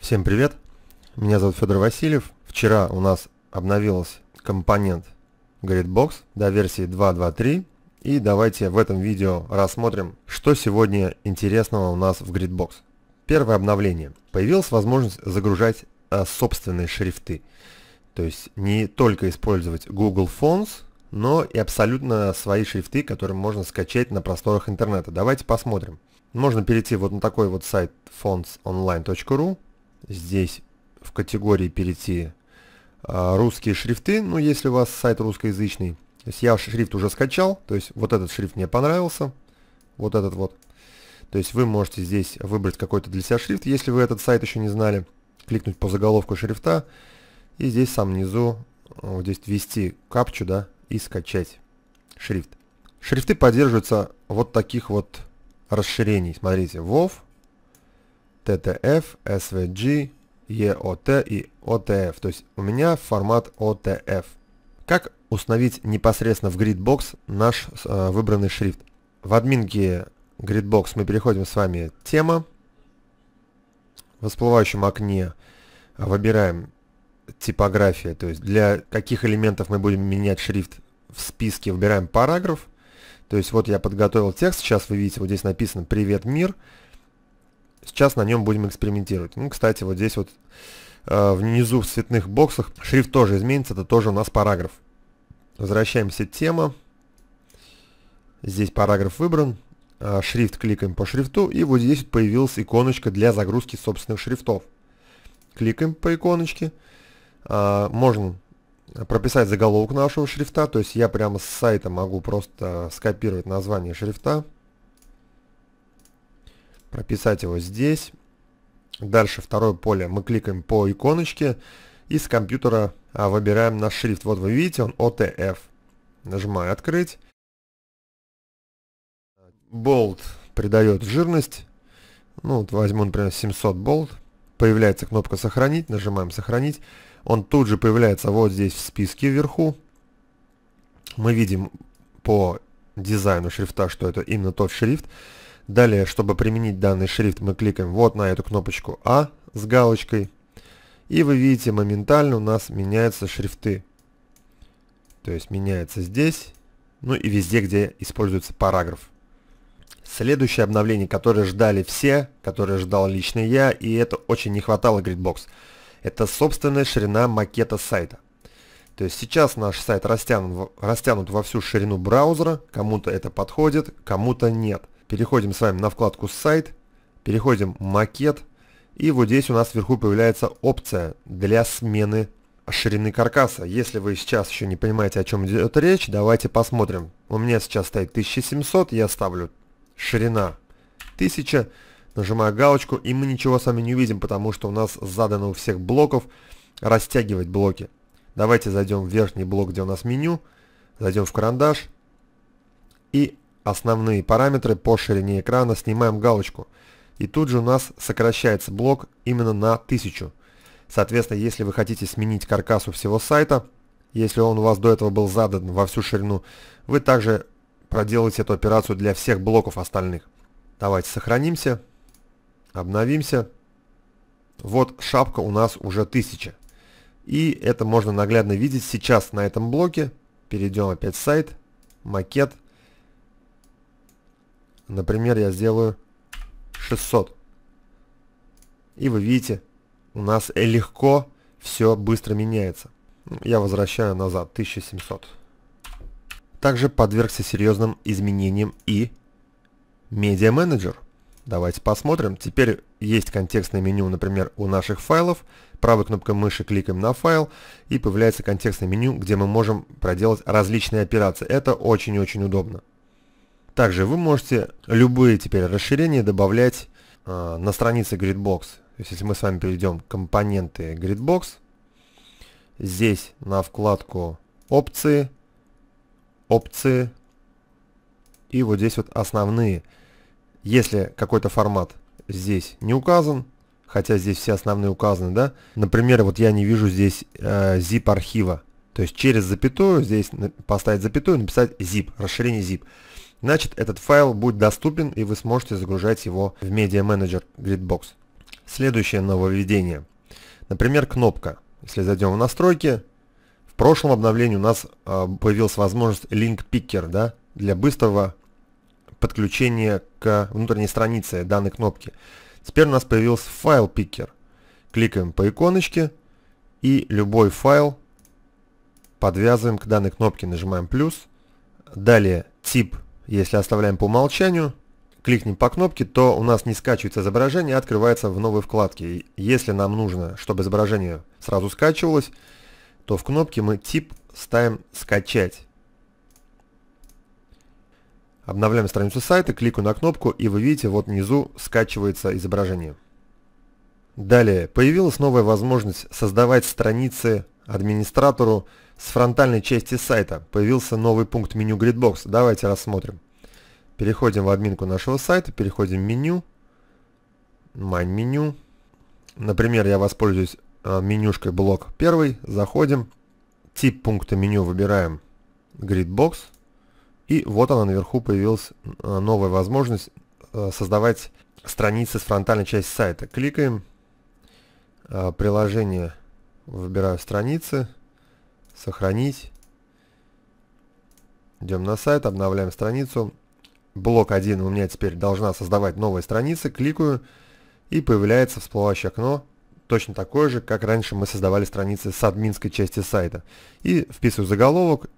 Всем привет, меня зовут Федор Васильев. Вчера у нас обновился компонент GridBox до версии 2.2.3. И давайте в этом видео рассмотрим, что сегодня интересного у нас в GridBox. Первое обновление. Появилась возможность загружать э, собственные шрифты. То есть не только использовать Google Fonts, но и абсолютно свои шрифты, которые можно скачать на просторах интернета. Давайте посмотрим. Можно перейти вот на такой вот сайт fontsonline.ru здесь в категории перейти а, русские шрифты, ну если у вас сайт русскоязычный. То есть я шрифт уже скачал, то есть вот этот шрифт мне понравился, вот этот вот. То есть вы можете здесь выбрать какой-то для себя шрифт, если вы этот сайт еще не знали, кликнуть по заголовку шрифта и здесь сам самом низу а, вот здесь ввести капчу, да, и скачать шрифт. Шрифты поддерживаются вот таких вот расширений. Смотрите, WoW, TTF, SVG, EOT и OTF, то есть у меня формат OTF. Как установить непосредственно в Gridbox наш э, выбранный шрифт? В админке Gridbox мы переходим с вами «Тема». В всплывающем окне э, выбираем типография, то есть для каких элементов мы будем менять шрифт в списке, выбираем параграф. То есть вот я подготовил текст, сейчас вы видите, вот здесь написано «Привет, мир». Сейчас на нем будем экспериментировать. Ну, кстати, вот здесь вот э, внизу в цветных боксах шрифт тоже изменится, это тоже у нас параграф. Возвращаемся к тема. Здесь параграф выбран. Э, шрифт кликаем по шрифту. И вот здесь вот появилась иконочка для загрузки собственных шрифтов. Кликаем по иконочке. Э, можно прописать заголовок нашего шрифта. То есть я прямо с сайта могу просто э, скопировать название шрифта прописать его здесь. Дальше второе поле мы кликаем по иконочке и с компьютера а выбираем наш шрифт. Вот вы видите, он OTF. Нажимаю «Открыть». Болт придает жирность. Ну, вот возьму, например, 700 болт. Появляется кнопка «Сохранить». Нажимаем «Сохранить». Он тут же появляется вот здесь в списке вверху. Мы видим по дизайну шрифта, что это именно тот шрифт. Далее, чтобы применить данный шрифт, мы кликаем вот на эту кнопочку А с галочкой. И вы видите, моментально у нас меняются шрифты. То есть меняется здесь, ну и везде, где используется параграф. Следующее обновление, которое ждали все, которое ждал лично я, и это очень не хватало Gridbox. Это собственная ширина макета сайта. То есть сейчас наш сайт растянут, растянут во всю ширину браузера, кому-то это подходит, кому-то нет. Переходим с вами на вкладку «Сайт», переходим «Макет», и вот здесь у нас вверху появляется опция для смены ширины каркаса. Если вы сейчас еще не понимаете, о чем идет речь, давайте посмотрим. У меня сейчас стоит 1700, я ставлю ширина 1000, нажимаю галочку, и мы ничего с вами не увидим, потому что у нас задано у всех блоков растягивать блоки. Давайте зайдем в верхний блок, где у нас меню, зайдем в карандаш, и основные параметры по ширине экрана, снимаем галочку. И тут же у нас сокращается блок именно на 1000. Соответственно, если вы хотите сменить каркас у всего сайта, если он у вас до этого был задан во всю ширину, вы также проделаете эту операцию для всех блоков остальных. Давайте сохранимся, обновимся. Вот шапка у нас уже 1000. И это можно наглядно видеть сейчас на этом блоке. Перейдем опять в сайт, макет – Например, я сделаю 600. И вы видите, у нас легко все быстро меняется. Я возвращаю назад 1700. Также подвергся серьезным изменениям и Media Manager. Давайте посмотрим. Теперь есть контекстное меню, например, у наших файлов. Правой кнопкой мыши кликаем на файл, и появляется контекстное меню, где мы можем проделать различные операции. Это очень-очень удобно. Также вы можете любые теперь расширения добавлять э, на странице Gridbox. То есть если мы с вами перейдем компоненты Gridbox, здесь на вкладку опции, опции и вот здесь вот основные. Если какой-то формат здесь не указан, хотя здесь все основные указаны, да? Например, вот я не вижу здесь э, zip архива. То есть через запятую, здесь поставить запятую, и написать zip, расширение zip. Значит, этот файл будет доступен и вы сможете загружать его в Media Manager Gridbox. Следующее нововведение. Например, кнопка. Если зайдем в настройки, в прошлом обновлении у нас а, появилась возможность Link Picker да, для быстрого подключения к внутренней странице данной кнопки. Теперь у нас появился файл Picker. Кликаем по иконочке и любой файл подвязываем к данной кнопке, нажимаем плюс. Далее тип если оставляем по умолчанию, кликнем по кнопке, то у нас не скачивается изображение, а открывается в новой вкладке. если нам нужно, чтобы изображение сразу скачивалось, то в кнопке мы тип ставим «Скачать». Обновляем страницу сайта, кликаю на кнопку, и вы видите, вот внизу скачивается изображение. Далее, появилась новая возможность создавать страницы Администратору с фронтальной части сайта появился новый пункт меню Gridbox. Давайте рассмотрим. Переходим в админку нашего сайта, переходим в меню, майн меню. Например, я воспользуюсь э, менюшкой блок 1, заходим, тип пункта меню выбираем Gridbox. И вот она наверху появилась э, новая возможность э, создавать страницы с фронтальной части сайта. Кликаем, приложение Выбираю страницы. Сохранить. Идем на сайт, обновляем страницу. Блок 1 у меня теперь должна создавать новые страницы. Кликаю и появляется всплывающее окно. Точно такое же, как раньше мы создавали страницы с админской части сайта. И вписываю заголовок,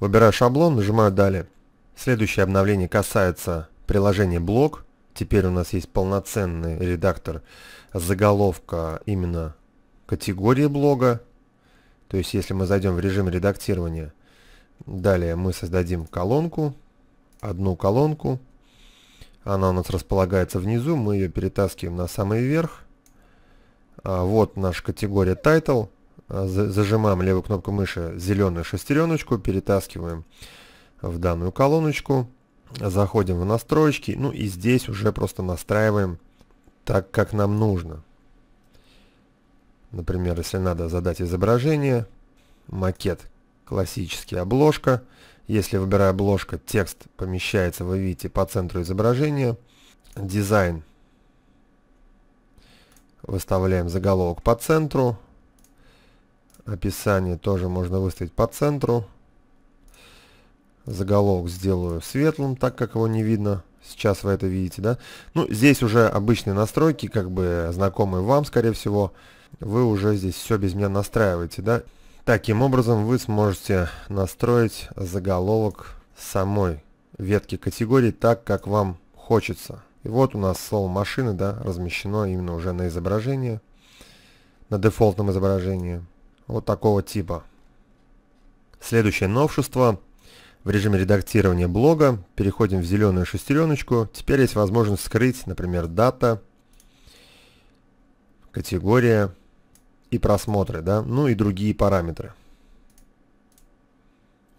выбираю шаблон, нажимаю «Далее». Следующее обновление касается приложения «Блок». Теперь у нас есть полноценный редактор заголовка именно категории блога, то есть если мы зайдем в режим редактирования, далее мы создадим колонку, одну колонку, она у нас располагается внизу, мы ее перетаскиваем на самый верх. А вот наша категория title, а, зажимаем левую кнопку мыши зеленую шестереночку, перетаскиваем в данную колоночку, заходим в настройки, ну и здесь уже просто настраиваем так, как нам нужно. Например, если надо задать изображение, макет, классический, обложка. Если выбираю обложка, текст помещается, вы видите, по центру изображения. Дизайн. Выставляем заголовок по центру. Описание тоже можно выставить по центру. Заголовок сделаю светлым, так как его не видно. Сейчас вы это видите, да? Ну, здесь уже обычные настройки, как бы знакомые вам, скорее всего вы уже здесь все без меня настраиваете, да? Таким образом вы сможете настроить заголовок самой ветки категории так, как вам хочется. И вот у нас слово машины, да, размещено именно уже на изображении, на дефолтном изображении, вот такого типа. Следующее новшество. В режиме редактирования блога переходим в зеленую шестереночку. Теперь есть возможность скрыть, например, дата, категория, и просмотры, да, ну и другие параметры.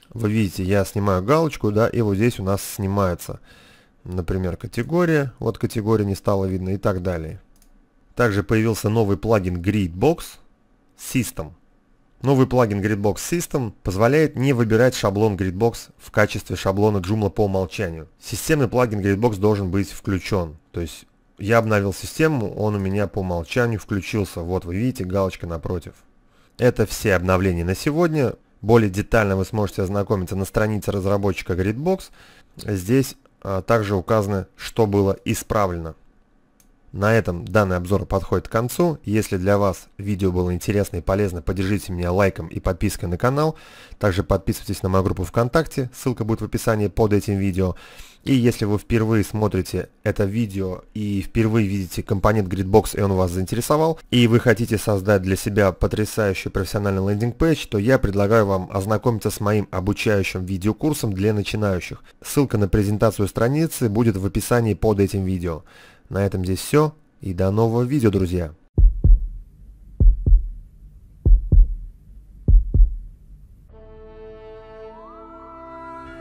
Вы видите, я снимаю галочку, да, и вот здесь у нас снимается, например, категория, вот категория не стала видно и так далее. Также появился новый плагин Gridbox System. Новый плагин Gridbox System позволяет не выбирать шаблон Gridbox в качестве шаблона Joomla по умолчанию. Системный плагин Gridbox должен быть включен, то есть я обновил систему, он у меня по умолчанию включился. Вот вы видите, галочка напротив. Это все обновления на сегодня. Более детально вы сможете ознакомиться на странице разработчика Gridbox. Здесь а, также указано, что было исправлено. На этом данный обзор подходит к концу. Если для вас видео было интересно и полезно, поддержите меня лайком и подпиской на канал. Также подписывайтесь на мою группу ВКонтакте, ссылка будет в описании под этим видео. И если вы впервые смотрите это видео и впервые видите компонент Gridbox и он вас заинтересовал, и вы хотите создать для себя потрясающий профессиональный лендинг-пейдж, то я предлагаю вам ознакомиться с моим обучающим видеокурсом для начинающих. Ссылка на презентацию страницы будет в описании под этим видео. На этом здесь все, и до нового видео, друзья!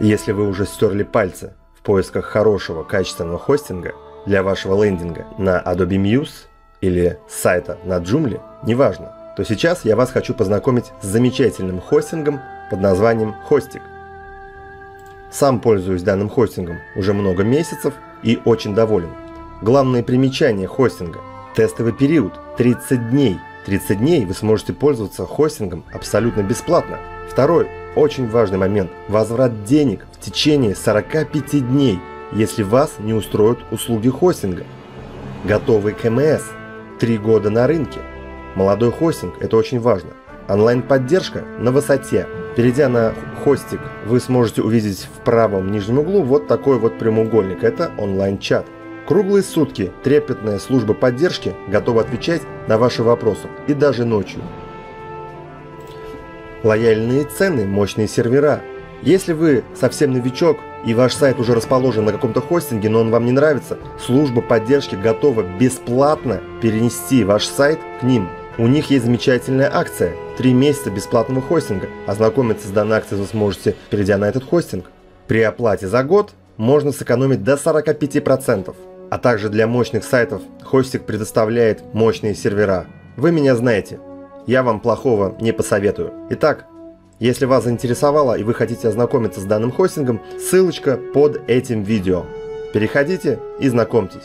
Если вы уже стерли пальцы в поисках хорошего качественного хостинга для вашего лендинга на Adobe Muse или сайта на Joomla, неважно, то сейчас я вас хочу познакомить с замечательным хостингом под названием Hostic. Сам пользуюсь данным хостингом уже много месяцев и очень доволен. Главные примечания хостинга. Тестовый период 30 дней. 30 дней вы сможете пользоваться хостингом абсолютно бесплатно. Второй очень важный момент – возврат денег в течение 45 дней, если вас не устроят услуги хостинга. Готовый КМС – 3 года на рынке. Молодой хостинг – это очень важно. Онлайн-поддержка на высоте. Перейдя на хостик, вы сможете увидеть в правом нижнем углу вот такой вот прямоугольник – это онлайн-чат – Круглые сутки трепетная служба поддержки готова отвечать на ваши вопросы и даже ночью. Лояльные цены, мощные сервера. Если вы совсем новичок и ваш сайт уже расположен на каком-то хостинге, но он вам не нравится, служба поддержки готова бесплатно перенести ваш сайт к ним. У них есть замечательная акция – 3 месяца бесплатного хостинга. Ознакомиться с данной акцией вы сможете, перейдя на этот хостинг. При оплате за год можно сэкономить до 45% а также для мощных сайтов хостик предоставляет мощные сервера. Вы меня знаете, я вам плохого не посоветую. Итак, если вас заинтересовало и вы хотите ознакомиться с данным хостингом, ссылочка под этим видео. Переходите и знакомьтесь.